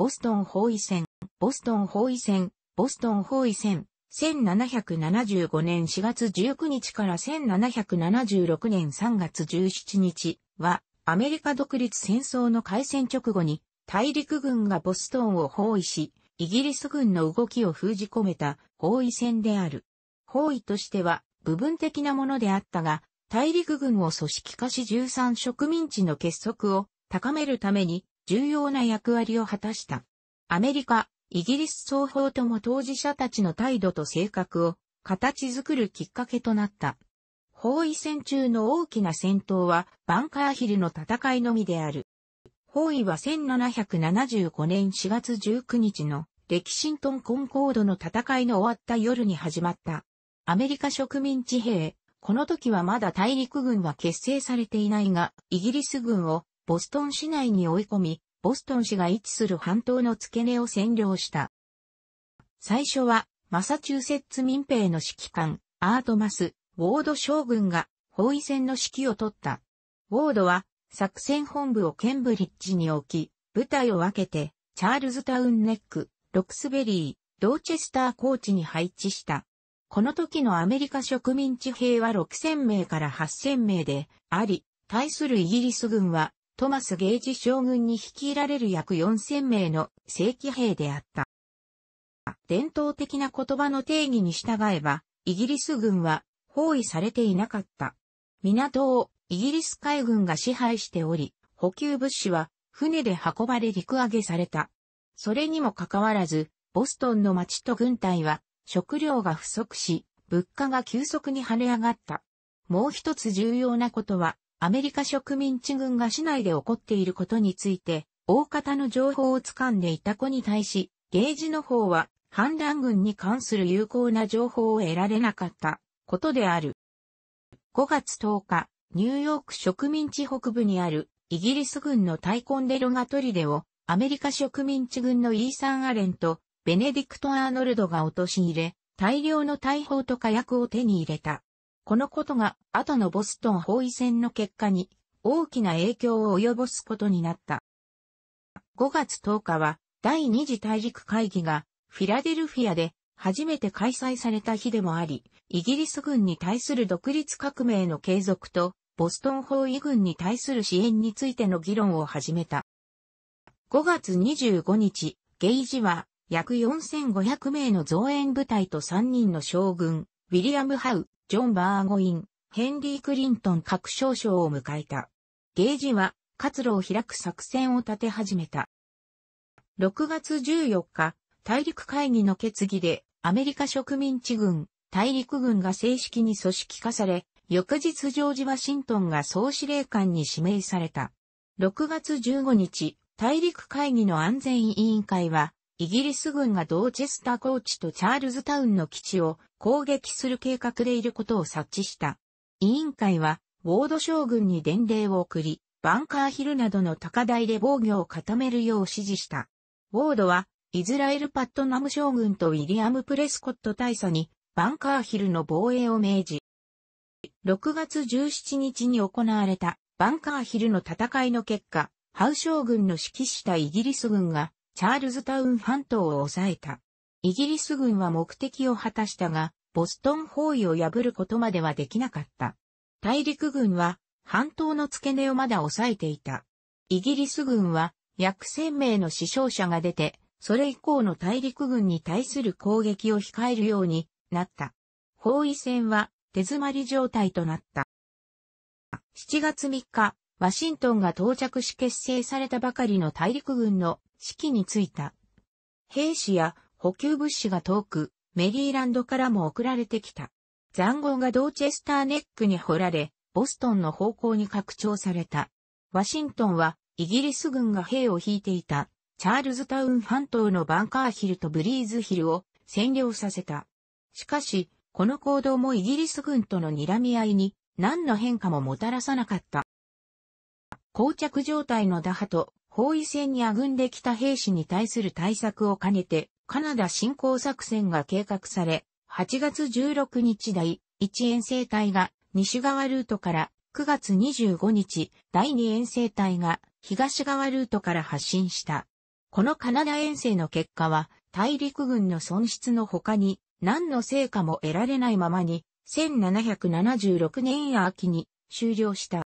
ボストン包囲戦、ボストン包囲戦、ボストン包囲戦、1775年4月19日から1776年3月17日は、アメリカ独立戦争の開戦直後に、大陸軍がボストンを包囲し、イギリス軍の動きを封じ込めた包囲戦である。包囲としては部分的なものであったが、大陸軍を組織化し13植民地の結束を高めるために重要な役割を果たした。アメリカ、イギリス双方とも当事者たちの態度と性格を形作るきっかけとなった。包囲戦中の大きな戦闘はバンカーヒルの戦いのみである。包囲は1775年4月19日のレキシントンコンコードの戦いの終わった夜に始まった。アメリカ植民地兵、この時はまだ大陸軍は結成されていないが、イギリス軍をボストン市内に追い込み、ボストン市が位置する半島の付け根を占領した。最初は、マサチューセッツ民兵の指揮官、アートマス、ウォード将軍が包囲戦の指揮を取った。ウォードは作戦本部をケンブリッジに置き、部隊を分けてチャールズタウンネック、ロックスベリー、ドーチェスターコーチに配置した。この時のアメリカ植民地兵は6000名から8000名であり、対するイギリス軍はトマス・ゲージ将軍に率いられる約4000名の正規兵であった。伝統的な言葉の定義に従えば、イギリス軍は包囲されていなかった。港をイギリス海軍が支配しており、補給物資は船で運ばれ陸揚げされた。それにもかかわらず、ボストンの町と軍隊は食料が不足し、物価が急速に跳ね上がった。もう一つ重要なことは、アメリカ植民地軍が市内で起こっていることについて、大方の情報を掴んでいた子に対し、ゲージの方は、反乱軍に関する有効な情報を得られなかったことである。5月10日、ニューヨーク植民地北部にあるイギリス軍のタイコンデロガトリデをアメリカ植民地軍のイーサン・アレンとベネディクト・アーノルドが陥れ、大量の大砲と火薬を手に入れた。このことが後のボストン包囲戦の結果に大きな影響を及ぼすことになった。5月10日は第二次大陸会議がフィラデルフィアで初めて開催された日でもあり、イギリス軍に対する独立革命の継続とボストン包囲軍に対する支援についての議論を始めた。5月25日、ゲイジは約4500名の増援部隊と3人の将軍、ウィリアム・ハウ、ジョン・バーゴイン、ヘンリー・クリントン各少将を迎えた。ゲージは活路を開く作戦を立て始めた。6月14日、大陸会議の決議でアメリカ植民地軍、大陸軍が正式に組織化され、翌日ジョージ・ワシントンが総司令官に指名された。6月15日、大陸会議の安全委員会は、イギリス軍がドーチェスターコーチとチャールズタウンの基地を攻撃する計画でいることを察知した。委員会は、ウォード将軍に伝令を送り、バンカーヒルなどの高台で防御を固めるよう指示した。ウォードは、イズラエル・パットナム将軍とウィリアム・プレスコット大佐に、バンカーヒルの防衛を命じ、6月17日に行われたバンカーヒルの戦いの結果、ハウ将軍の指揮したイギリス軍がチャールズタウン半島を抑えた。イギリス軍は目的を果たしたが、ボストン包囲を破ることまではできなかった。大陸軍は半島の付け根をまだ抑えていた。イギリス軍は約1000名の死傷者が出て、それ以降の大陸軍に対する攻撃を控えるようになった。包囲戦は手詰まり状態となった。7月3日、ワシントンが到着し結成されたばかりの大陸軍の指揮についた。兵士や補給物資が遠く、メリーランドからも送られてきた。残壕がドーチェスターネックに掘られ、ボストンの方向に拡張された。ワシントンは、イギリス軍が兵を引いていた、チャールズタウン半島のバンカーヒルとブリーズヒルを占領させた。しかし、この行動もイギリス軍との睨み合いに何の変化ももたらさなかった。膠着状態の打破と包囲戦にあぐんできた兵士に対する対策を兼ねて、カナダ侵攻作戦が計画され、8月16日第1遠征隊が西側ルートから9月25日第2遠征隊が東側ルートから発進した。このカナダ遠征の結果は大陸軍の損失の他に何の成果も得られないままに1776年秋に終了した。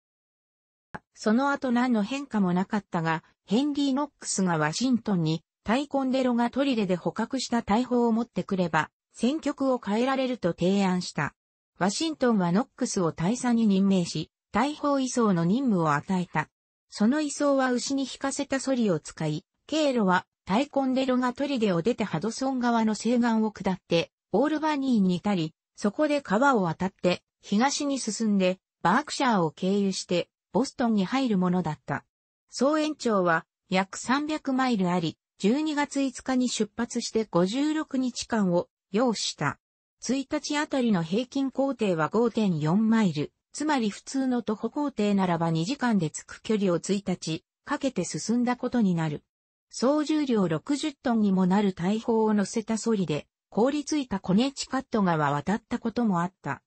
その後何の変化もなかったが、ヘンリー・ノックスがワシントンに、タイコンデロがトリレで捕獲した大砲を持ってくれば、戦局を変えられると提案した。ワシントンはノックスを大佐に任命し、大砲移送の任務を与えた。その移送は牛に引かせたソリを使い、経路はタイコンデロがトリデを出てハドソン側の西岸を下って、オールバニーに至り、そこで川を渡って、東に進んで、バークシャーを経由して、ボストンに入るものだった。総延長は約300マイルあり、12月5日に出発して56日間を要した。1日あたりの平均工程は5.4マイル、つまり普通の徒歩工程ならば2時間で着く距離を1日かけて進んだことになる。総重量60トンにもなる大砲を乗せたソリで、凍りついたコネチカット川渡ったこともあった。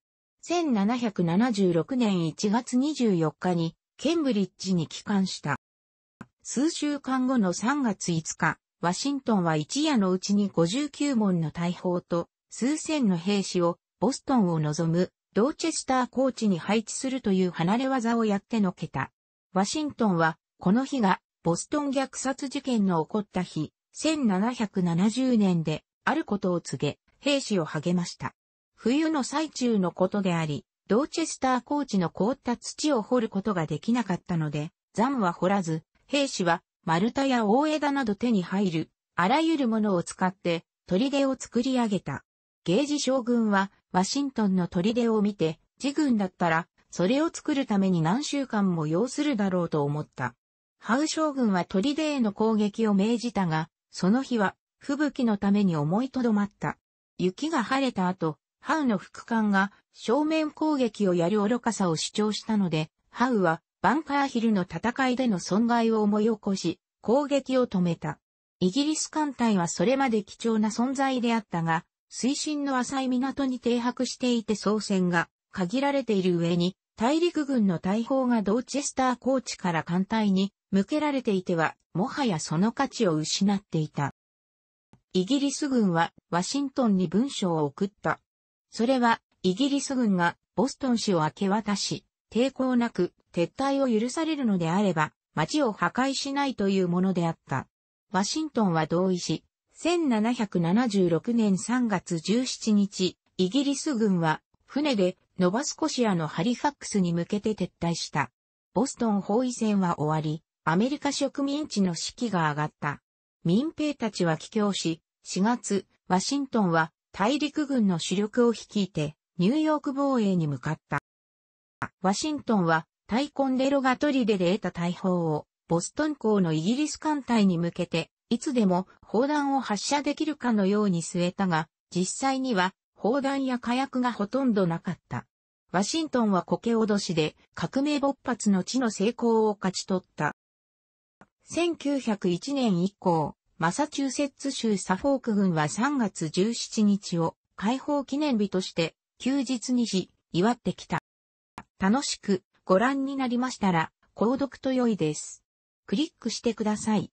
1776年1月24日に、ケンブリッジに帰還した。数週間後の3月5日、ワシントンは一夜のうちに59門の大砲と数千の兵士をボストンを望むドーチェスターコーチに配置するという離れ技をやってのけた。ワシントンはこの日がボストン虐殺事件の起こった日、1770年であることを告げ、兵士を励ました。冬の最中のことであり、ドーチェスター高地の凍った土を掘ることができなかったので、残は掘らず、兵士は丸太や大枝など手に入る、あらゆるものを使って砦を作り上げた。ゲージ将軍はワシントンの砦を見て、自軍だったら、それを作るために何週間も要するだろうと思った。ハウ将軍は砦への攻撃を命じたが、その日は吹雪のために思いとどまった。雪が晴れた後、ハウの副官が正面攻撃をやる愚かさを主張したので、ハウはバンカーヒルの戦いでの損害を思い起こし、攻撃を止めた。イギリス艦隊はそれまで貴重な存在であったが、水深の浅い港に停泊していて操船が限られている上に、大陸軍の大砲がドーチェスター高地から艦隊に向けられていては、もはやその価値を失っていた。イギリス軍はワシントンに文書を送った。それは、イギリス軍がボストン市を明け渡し、抵抗なく撤退を許されるのであれば、街を破壊しないというものであった。ワシントンは同意し、1776年3月17日、イギリス軍は船でノバスコシアのハリファックスに向けて撤退した。ボストン包囲戦は終わり、アメリカ植民地の士気が上がった。民兵たちは帰郷し、4月、ワシントンは大陸軍の主力を率いて、ニューヨーク防衛に向かった。ワシントンは、大コンデロガトリデで得た大砲を、ボストン港のイギリス艦隊に向けて、いつでも砲弾を発射できるかのように据えたが、実際には砲弾や火薬がほとんどなかった。ワシントンは苔脅しで革命勃発の地の成功を勝ち取った。1901年以降、マサチューセッツ州サフォーク郡は3月17日を解放記念日として休日にし祝ってきた。楽しくご覧になりましたら、購読と良いです。クリックしてください。